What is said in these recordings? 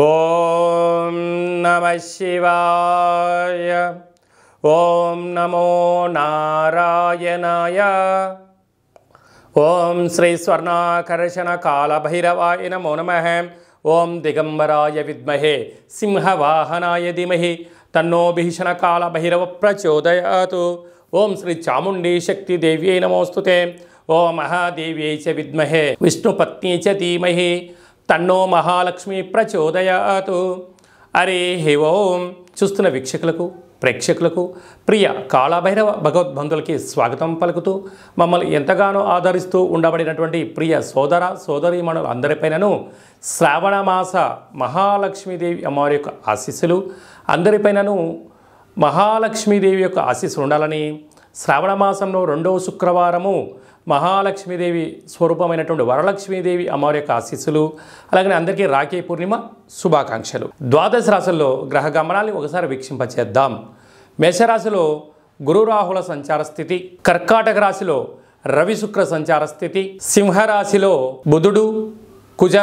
ఓం నమ శివాయ ఓం నమో నారాయణాయ ఓం శ్రీ స్వర్ణాకర్షణ కాళభైరవాయ నమో నమ ఓం దిగంబరాయ విద్మహే సింహవాహనాయ ధీమహి తన్నో భీషణ కాళభైరవ ప్రచోదయాతు ఓం శ్రీ చాముండీ శక్తి దేవ్యై నమోస్తుతే ఓ మహాదేవ్యై చ విద్మహే విష్ణుపత్ని చ ధీమహి తన్నో మహాలక్ష్మి ప్రచోదయాతు అరే హే ఓం చూస్తున్న వీక్షకులకు ప్రేక్షకులకు ప్రియ కాళభైరవ భగవద్బంధులకి స్వాగతం పలుకుతూ మమ్మల్ని ఎంతగానో ఆదరిస్తూ ఉండబడినటువంటి ప్రియ సోదర సోదరీమణులు అందరిపైనను శ్రావణ మాస మహాలక్ష్మీదేవి అమ్మవారి యొక్క ఆశీస్సులు అందరిపైనను మహాలక్ష్మీదేవి యొక్క ఆశీస్సులు ఉండాలని శ్రావణ మాసంలో రెండవ శుక్రవారము మహాలక్ష్మీదేవి స్వరూపమైనటువంటి వరలక్ష్మీదేవి అమ్మవారి యొక్క ఆశీస్సులు అలాగే అందరికీ రాఖీ పూర్ణిమ శుభాకాంక్షలు ద్వాదశ రాశుల్లో గ్రహ గమనాన్ని ఒకసారి వీక్షింపచేద్దాం మేషరాశిలో గురు రాహుల సంచార స్థితి కర్కాటక రాశిలో రవి శుక్ర సంచార స్థితి సింహరాశిలో బుధుడు కుజ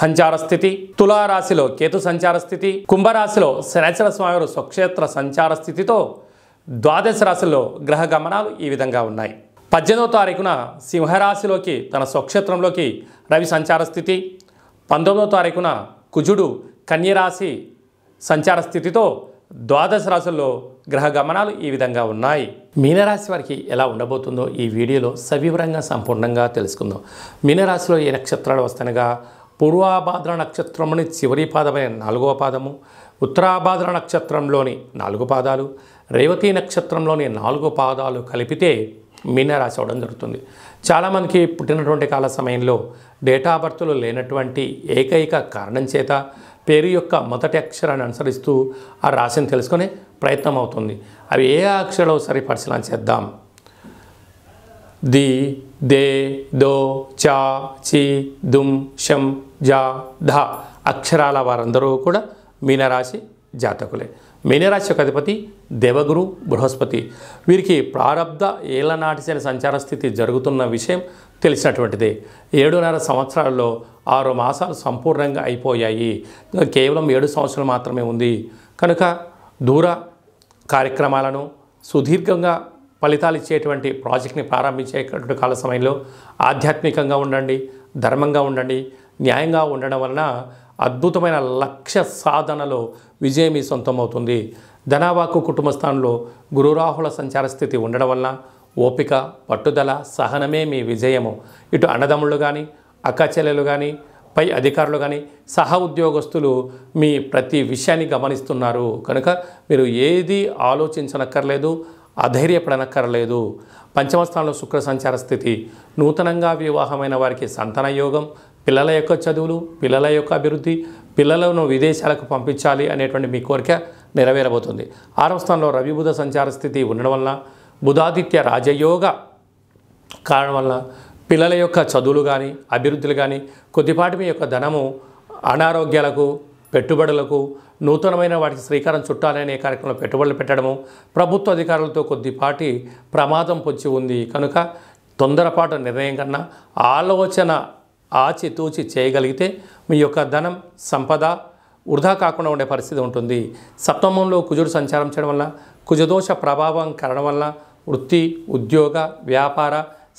సంచార స్థితి తులారాశిలో కేతు సంచార స్థితి కుంభరాశిలో శనేశ్వర స్వామివారు స్వక్షేత్ర సంచార స్థితితో ద్వాదశ రాశుల్లో గ్రహ గమనాలు ఈ విధంగా ఉన్నాయి పద్దెనిమిదవ తారీఖున సింహరాశిలోకి తన స్వక్షేత్రంలోకి రవి సంచార స్థితి పంతొమ్మిదవ తారీఖున కుజుడు కన్యరాశి సంచార స్థితితో ద్వాదశ రాశుల్లో గ్రహ గమనాలు ఈ విధంగా ఉన్నాయి మీనరాశి వారికి ఎలా ఉండబోతుందో ఈ వీడియోలో సవివరంగా సంపూర్ణంగా తెలుసుకుందాం మీనరాశిలో ఏ నక్షత్రాలు వస్తనగా పూర్వాభాద్ర నక్షత్రంలోని చివరి పాదమైన నాలుగవ పాదము ఉత్తరాభాద్ర నక్షత్రంలోని నాలుగు పాదాలు రేవతి నక్షత్రంలోని నాలుగు పాదాలు కలిపితే మీనరాశి అవడం జరుగుతుంది చాలామందికి పుట్టినటువంటి కాల సమయంలో డేటా బర్త్లు లేనటువంటి ఏకైక కారణం చేత పేరు యొక్క మొదటి అక్షరాన్ని అనుసరిస్తూ ఆ రాశిని తెలుసుకునే ప్రయత్నం అవుతుంది అవి ఏ అక్షరాలు సరి పరిశీలన చేద్దాం ది దే దో చా చి దుమ్ షం జా ధ అక్షరాల వారందరూ కూడా మీనరాశి జాతకులే మీనరాశి యొక్క అధిపతి దేవగురు బృహస్పతి వీరికి ప్రారంధ ఏళ్లనాటి శని సంచార స్థితి జరుగుతున్న విషయం తెలిసినటువంటిదే ఏడున్నర సంవత్సరాల్లో ఆరు మాసాలు సంపూర్ణంగా అయిపోయాయి కేవలం ఏడు సంవత్సరాలు మాత్రమే ఉంది కనుక దూర కార్యక్రమాలను సుదీర్ఘంగా ఫలితాలు ఇచ్చేటువంటి ప్రాజెక్ట్ని ప్రారంభించేటువంటి కాల సమయంలో ఆధ్యాత్మికంగా ఉండండి ధర్మంగా ఉండండి న్యాయంగా ఉండడం వలన అద్భుతమైన లక్ష్య సాధనలో విజయం మీ సొంతమవుతుంది ధనావాకు కుటుంబ స్థానంలో గురురాహుల సంచార స్థితి ఉండడం వలన ఓపిక పట్టుదల సహనమే మీ విజయము ఇటు అన్నదమ్ముళ్ళు కానీ అక్కచెల్లెలు కానీ పై అధికారులు కానీ సహ ఉద్యోగస్తులు మీ ప్రతి విషయాన్ని గమనిస్తున్నారు కనుక మీరు ఏది ఆలోచించనక్కర్లేదు అధైర్యపడనక్కర్లేదు పంచమస్థానంలో శుక్ర సంచార స్థితి నూతనంగా వివాహమైన వారికి సంతాన యోగం పిల్లల యొక్క చదువులు పిల్లల యొక్క అభివృద్ధి పిల్లలను విదేశాలకు పంపించాలి అనేటువంటి మీ కోరిక నెరవేరబోతుంది ఆరవ స్థానంలో రవిబుధ సంచార స్థితి ఉండడం వలన బుధాదిత్య రాజయోగ కారణం వలన పిల్లల యొక్క చదువులు కానీ అభివృద్ధులు కానీ కొద్దిపాటి మీ యొక్క ధనము అనారోగ్యాలకు పెట్టుబడులకు నూతనమైన వాటికి శ్రీకారం చుట్టాలనే కార్యక్రమంలో పెట్టుబడులు పెట్టడము ప్రభుత్వ అధికారులతో కొద్దిపాటి ప్రమాదం పొంచి ఉంది కనుక తొందరపాటు నిర్ణయం కన్నా ఆలోచన ఆచితూచి చేయగలిగితే మీ యొక్క ధనం సంపద వృధా కాకుండా ఉండే పరిస్థితి ఉంటుంది సప్తమంలో కుజుడు సంచారం చేయడం వల్ల కుజదోష ప్రభావం కారణం వల్ల వృత్తి ఉద్యోగ వ్యాపార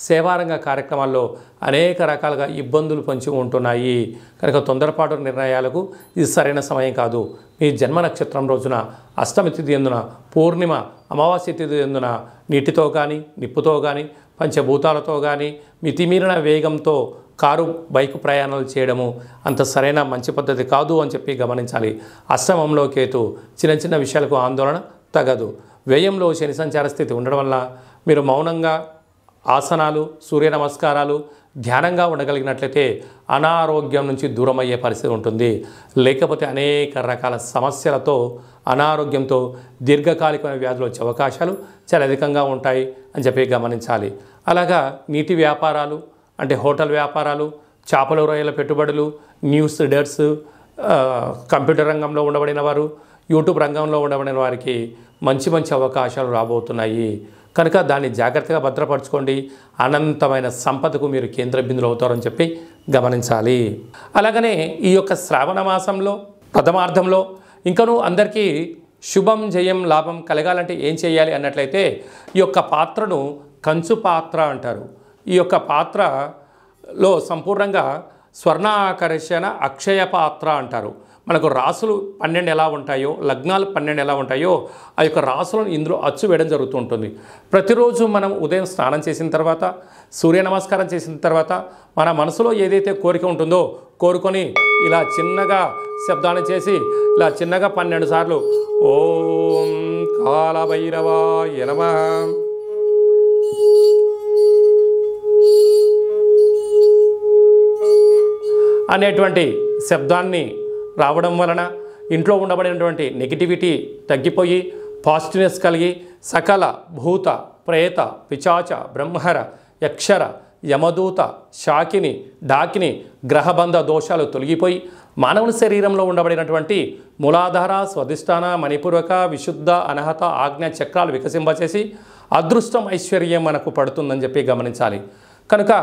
సేవారంగ కార్యక్రమాల్లో అనేక రకాలుగా ఇబ్బందులు పంచి ఉంటున్నాయి కనుక తొందరపాటు నిర్ణయాలకు ఇది సరైన సమయం కాదు మీ జన్మ నక్షత్రం రోజున అష్టమి తిథి ఎందున పూర్ణిమ అమావాస్య తిథి ఎందున నీటితో కానీ నిప్పుతో కానీ పంచభూతాలతో కానీ మితిమీరిన వేగంతో కారు బైక్ ప్రయాణాలు చేయడము అంత సరైన మంచి పద్ధతి కాదు అని చెప్పి గమనించాలి అశ్రమంలో కేతు చిన్న చిన్న విషయాలకు ఆందోళన తగదు వ్యయంలో శని సంచార స్థితి ఉండడం వల్ల మీరు మౌనంగా ఆసనాలు సూర్య నమస్కారాలు ధ్యానంగా ఉండగలిగినట్లయితే అనారోగ్యం నుంచి దూరం అయ్యే పరిస్థితి ఉంటుంది లేకపోతే అనేక రకాల సమస్యలతో అనారోగ్యంతో దీర్ఘకాలికమైన వ్యాధులు వచ్చే అవకాశాలు చాలా అధికంగా ఉంటాయి అని చెప్పి గమనించాలి అలాగా నీటి వ్యాపారాలు అంటే హోటల్ వ్యాపారాలు చేపల రొయ్యల పెట్టుబడులు న్యూస్ రీడర్స్ కంప్యూటర్ రంగంలో ఉండబడిన వారు యూట్యూబ్ రంగంలో ఉండబడిన వారికి మంచి మంచి అవకాశాలు రాబోతున్నాయి కనుక దాన్ని జాగ్రత్తగా భద్రపరచుకోండి అనంతమైన సంపదకు మీరు కేంద్ర బిందులు అవుతారని చెప్పి గమనించాలి అలాగనే ఈ యొక్క శ్రావణ మాసంలో ప్రథమార్థంలో ఇంకను అందరికీ శుభం జయం లాభం కలగాలంటే ఏం చేయాలి అన్నట్లయితే ఈ యొక్క పాత్రను కంచు పాత్ర అంటారు ఈ యొక్క పాత్రలో సంపూర్ణంగా స్వర్ణాకర్షణ అక్షయ పాత్ర అంటారు మనకు రాసులు పన్నెండు ఎలా ఉంటాయో లగ్నాలు పన్నెండు ఎలా ఉంటాయో ఆ యొక్క రాసులను ఇందులో అచ్చు వేయడం జరుగుతూ ఉంటుంది ప్రతిరోజు మనం ఉదయం స్నానం చేసిన తర్వాత సూర్య నమస్కారం చేసిన తర్వాత మన మనసులో ఏదైతే కోరిక ఉంటుందో కోరుకొని ఇలా చిన్నగా శబ్దాన్ని చేసి ఇలా చిన్నగా పన్నెండు సార్లు ఓం కాలభైరవా ఎనమ అనేటువంటి శబ్దాన్ని రావడం వలన ఇంట్లో ఉండబడినటువంటి నెగిటివిటీ తగ్గిపోయి పాజిటివ్నెస్ కలిగి సకల భూత ప్రేత పిచాచ బ్రహ్మర యక్షర యమదూత శాకిని డాకిని గ్రహబంధ దోషాలు తొలగిపోయి మానవుని శరీరంలో ఉండబడినటువంటి మూలాధార స్వధిష్టాన మణిపూర్వక విశుద్ధ అనహత ఆజ్ఞ చక్రాలు వికసింపచేసి అదృష్టం ఐశ్వర్యం మనకు పడుతుందని చెప్పి గమనించాలి కనుక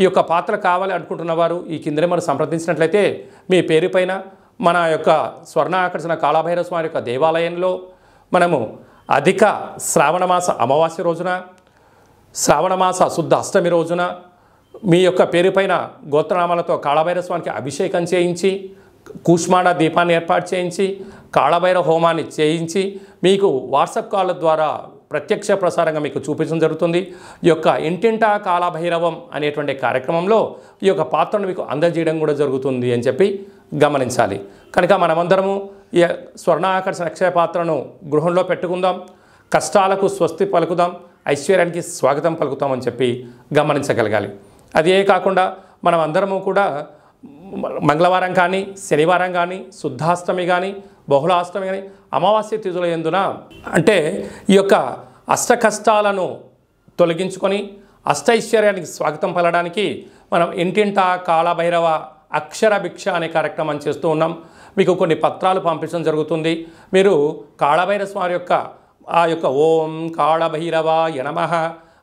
ఈ యొక్క పాత్ర కావాలి అనుకుంటున్న వారు ఈ కిందనే మనం సంప్రదించినట్లయితే మీ పేరు పైన మన యొక్క స్వర్ణ ఆకర్షణ కాళభైరవ స్వామి యొక్క దేవాలయంలో మనము అధిక శ్రావణమాస అమావాస్య రోజున శ్రావణమాస శుద్ధ అష్టమి రోజున మీ యొక్క పేరు పైన గోత్రనామాలతో కాళభైరవ స్వామికి అభిషేకం చేయించి కూష్మాండ దీపాన్ని ఏర్పాటు చేయించి కాళభైరవ హోమాన్ని చేయించి మీకు వాట్సాప్ కాల్ ద్వారా ప్రత్యక్ష ప్రసారంగా మీకు చూపించడం జరుగుతుంది ఈ యొక్క ఇంటింటా కాలభైరవం అనేటువంటి కార్యక్రమంలో ఈ యొక్క పాత్రను మీకు అందజేయడం కూడా జరుగుతుంది అని చెప్పి గమనించాలి కనుక మనమందరము ఈ స్వర్ణాకర్షణ అక్షయ పాత్రను గృహంలో పెట్టుకుందాం కష్టాలకు స్వస్తి పలుకుదాం ఐశ్వర్యానికి స్వాగతం పలుకుతామని చెప్పి గమనించగలగాలి అదే కాకుండా మనం అందరము కూడా మంగళవారం కానీ శనివారం కానీ శుద్ధాష్టమి కానీ బహుళ అష్టమి కానీ అమావాస్య తిథుల ఎందున అంటే ఈ యొక్క అష్ట కష్టాలను తొలగించుకొని అష్టైశ్వర్యానికి స్వాగతం పలడానికి మనం ఇంటింటా కాళభైరవ అక్షరభిక్ష అనే కార్యక్రమం చేస్తూ ఉన్నాం మీకు కొన్ని పత్రాలు పంపించడం జరుగుతుంది మీరు కాళభైరవ స్వామి యొక్క ఆ యొక్క ఓం కాళభైరవ యనమ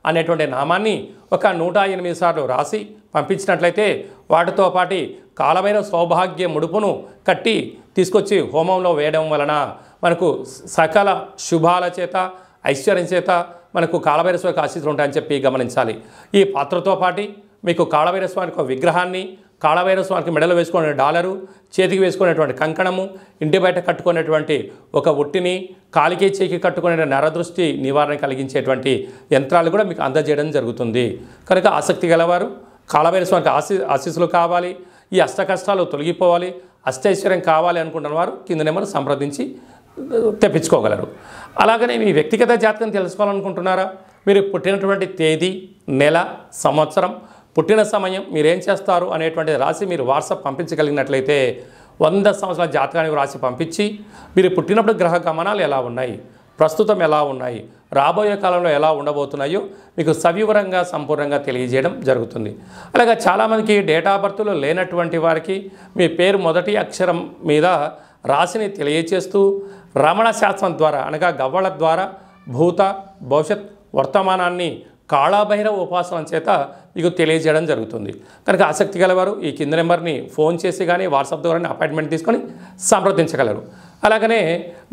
అనేటువంటి నామాన్ని ఒక నూట ఎనిమిది సార్లు రాసి పంపించినట్లయితే వాటితో పాటు కాలమైన సౌభాగ్య ముడుపును కట్టి తీసుకొచ్చి హోమంలో వేయడం వలన మనకు సకల శుభాల చేత ఐశ్వర్యం చేత మనకు స్వామికి ఆశీస్సులు ఉంటాయని చెప్పి గమనించాలి ఈ పాత్రతో పాటి మీకు కాళభైరస్వామికి ఒక విగ్రహాన్ని స్వామికి మెడలో వేసుకునే డాలరు చేతికి వేసుకునేటువంటి కంకణము ఇంటి బయట కట్టుకునేటువంటి ఒక ఒట్టిని కాలికి చేకి కట్టుకునే నరదృష్టి నివారణ కలిగించేటువంటి యంత్రాలు కూడా మీకు అందజేయడం జరుగుతుంది కనుక ఆసక్తి గలవారు స్వామికి ఆశీ ఆశీస్సులు కావాలి ఈ అష్ట కష్టాలు తొలగిపోవాలి అష్టైశ్వర్యం కావాలి అనుకుంటున్న వారు కింద నెంబర్ సంప్రదించి తెప్పించుకోగలరు అలాగనే మీ వ్యక్తిగత జాతకం తెలుసుకోవాలనుకుంటున్నారా మీరు పుట్టినటువంటి తేదీ నెల సంవత్సరం పుట్టిన సమయం మీరేం చేస్తారు అనేటువంటి రాసి మీరు వాట్సాప్ పంపించగలిగినట్లయితే వంద సంవత్సరాల జాతకానికి రాసి పంపించి మీరు పుట్టినప్పుడు గ్రహ గమనాలు ఎలా ఉన్నాయి ప్రస్తుతం ఎలా ఉన్నాయి రాబోయే కాలంలో ఎలా ఉండబోతున్నాయో మీకు సవివరంగా సంపూర్ణంగా తెలియజేయడం జరుగుతుంది అలాగే చాలామందికి డేట్ ఆఫ్ బర్త్లో లేనటువంటి వారికి మీ పేరు మొదటి అక్షరం మీద రాశిని తెలియచేస్తూ రమణ శాస్త్రం ద్వారా అనగా గవ్వల ద్వారా భూత భవిష్యత్ వర్తమానాన్ని కాళాభైరవ ఉపాసన చేత మీకు తెలియజేయడం జరుగుతుంది కనుక ఆసక్తి గలవారు ఈ కింద నెంబర్ని ఫోన్ చేసి కానీ వాట్సాప్ ద్వారా అపాయింట్మెంట్ తీసుకొని సంప్రదించగలరు అలాగనే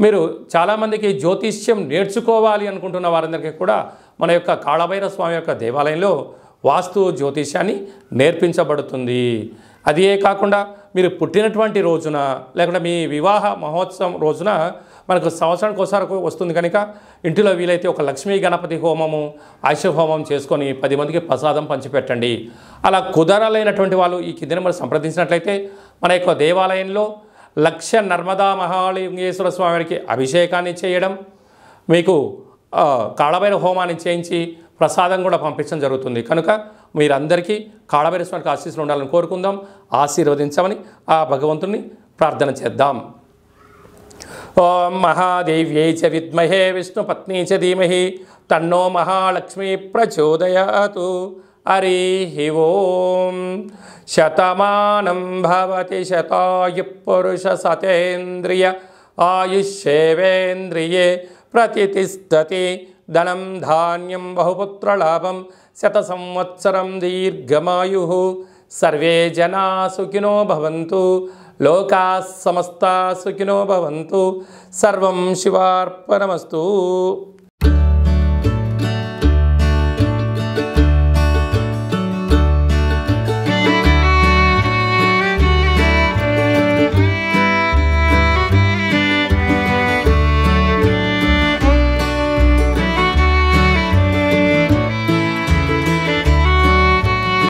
మీరు చాలామందికి జ్యోతిష్యం నేర్చుకోవాలి అనుకుంటున్న వారందరికీ కూడా మన యొక్క కాళభైర స్వామి యొక్క దేవాలయంలో వాస్తు జ్యోతిష్యాన్ని నేర్పించబడుతుంది అదే కాకుండా మీరు పుట్టినటువంటి రోజున లేకుండా మీ వివాహ మహోత్సవం రోజున మనకు సంవత్సరానికి ఒకసారి వస్తుంది కనుక ఇంటిలో వీలైతే ఒక లక్ష్మీ గణపతి హోమము ఆయుష హోమం చేసుకొని పది మందికి ప్రసాదం పంచిపెట్టండి అలా కుదరలైనటువంటి వాళ్ళు ఈ కింద మనం సంప్రదించినట్లయితే మన యొక్క దేవాలయంలో లక్ష నర్మదా మహాలింగేశ్వర స్వామికి అభిషేకాన్ని చేయడం మీకు కాళభైర హోమాన్ని చేయించి ప్రసాదం కూడా పంపించడం జరుగుతుంది కనుక మీరందరికీ కాళభైర స్వామికి ఆశీస్సులు ఉండాలని కోరుకుందాం ఆశీర్వదించమని ఆ భగవంతుని ప్రార్థన చేద్దాం ఓం మహాదేవ్యై చ విద్మహే విష్ణుపత్ని చ ధీమహి తన్నో మహాలక్ష్మి ప్రచోదయాతు हरिः ॐ शतमानं भवति शतायुपुरुषसतेन्द्रिय आयुष्येवेन्द्रिये प्रतितिष्ठति धनं धान्यं बहुपुत्रलाभं शतसंवत्सरं दीर्घमायुः सर्वे जनाः सुखिनो भवन्तु లోకాస్ సమస్త సుఖినో భవంతు సర్వం శివార్పణమస్తు